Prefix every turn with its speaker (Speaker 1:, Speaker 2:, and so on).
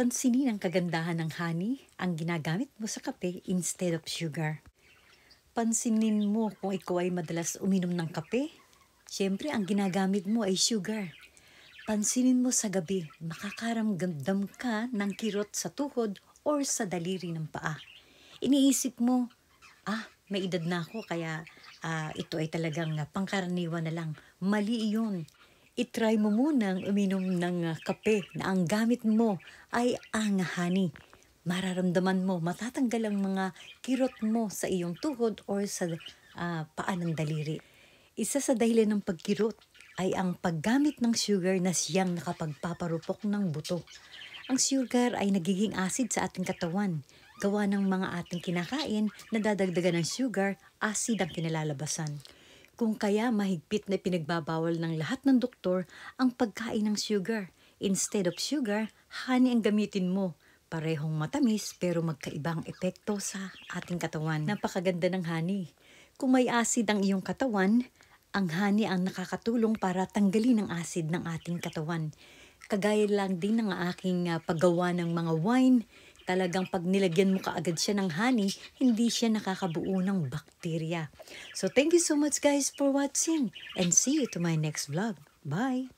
Speaker 1: pansinin ang kagandahan ng honey ang ginagamit mo sa kape instead of sugar. Pansinin mo kung ikaw ay madalas uminom ng kape, siyempre ang ginagamit mo ay sugar. Pansinin mo sa gabi, makakaramgandam ka ng kirot sa tuhod or sa daliri ng paa. Iniisip mo, ah, may edad na ako kaya uh, ito ay talagang ah, pangkaraniwan na lang. Mali iyon itry mo munang uminom ng ah, kape na ang gamit mo ay ang honey. Mararamdaman mo, matatanggal ang mga kirot mo sa iyong tuhod or sa uh, paa ng daliri. Isa sa dahilan ng pagkirot ay ang paggamit ng sugar na siyang nakapagpaparupok ng buto. Ang sugar ay nagiging acid sa ating katawan, gawa ng mga ating kinakain na dadagdagan ng sugar, acid ang kinalalabasan. Kung kaya mahigpit na pinagbabawal ng lahat ng doktor ang pagkain ng sugar. Instead of sugar, honey ang gamitin mo. Parehong matamis pero magkaibang epekto sa ating katawan. Napakaganda ng honey. Kung may acid ang iyong katawan, ang honey ang nakakatulong para tanggalin ang acid ng ating katawan. Kagaya lang din ng aking uh, paggawa ng mga wine, Talagang pag nilagyan mo kaagad siya ng honey, hindi siya nakakabuo ng bakterya. So thank you so much guys for watching and see you to my next vlog. Bye!